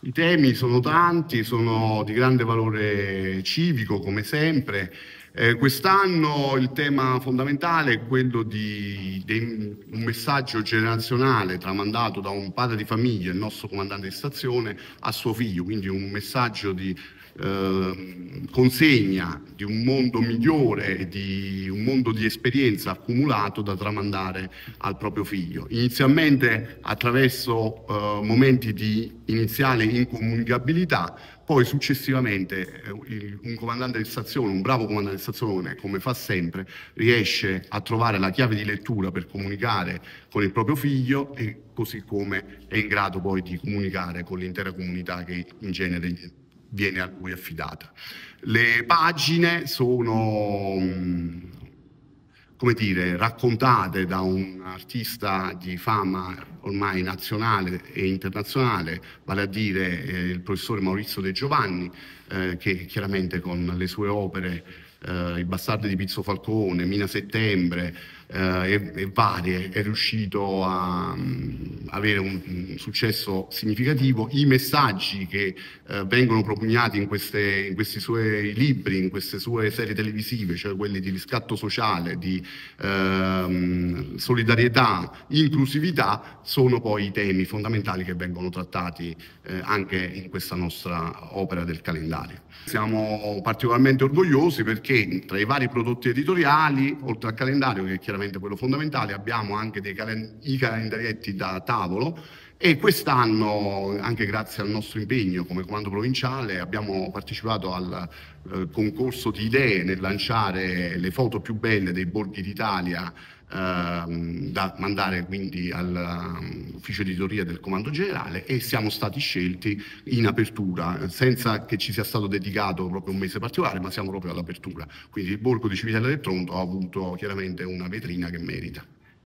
I temi sono tanti, sono di grande valore civico come sempre, eh, quest'anno il tema fondamentale è quello di, di, un messaggio generazionale tramandato da un padre di famiglia, il nostro comandante di stazione, a suo figlio, quindi un messaggio di eh, consegna di un mondo migliore, di un mondo di esperienza accumulato da tramandare al proprio figlio. Inizialmente attraverso eh, momenti di iniziale incomunicabilità, poi successivamente eh, il, un comandante di stazione, un bravo comandante di stazione, come fa sempre, riesce a trovare la chiave di lettura per comunicare con il proprio figlio e così come è in grado poi di comunicare con l'intera comunità che in genere viene a lui affidata. Le pagine sono mm, come dire, raccontate da un artista di fama ormai nazionale e internazionale, vale a dire eh, il professore Maurizio De Giovanni, eh, che chiaramente con le sue opere, eh, I bastardi di Pizzo Falcone, Mina Settembre, eh, e, e, varie, è riuscito a um, avere un, un, successo significativo. I messaggi che uh, vengono propugnati in, queste, in, questi suoi libri, in queste sue serie televisive, cioè quelli di riscatto sociale, di uh, solidarietà, inclusività, sono poi i temi fondamentali che vengono trattati uh, anche in questa nostra opera del calendario. Siamo particolarmente orgogliosi perché tra i vari prodotti editoriali, oltre al calendario che chiaramente veramente quello fondamentale, abbiamo anche calen- i calendarietti da tavolo e quest'anno, anche grazie al nostro impegno come comando provinciale, abbiamo partecipato al eh, concorso di idee nel lanciare le foto più belle dei borghi d'Italia eh, da mandare quindi all'ufficio ehm, um, editoria del comando generale e siamo stati scelti in apertura, senza che ci sia stato dedicato proprio un mese particolare, ma siamo proprio all'apertura. Quindi il borgo di Civitella del Tronto ha avuto chiaramente una vetrina che merita.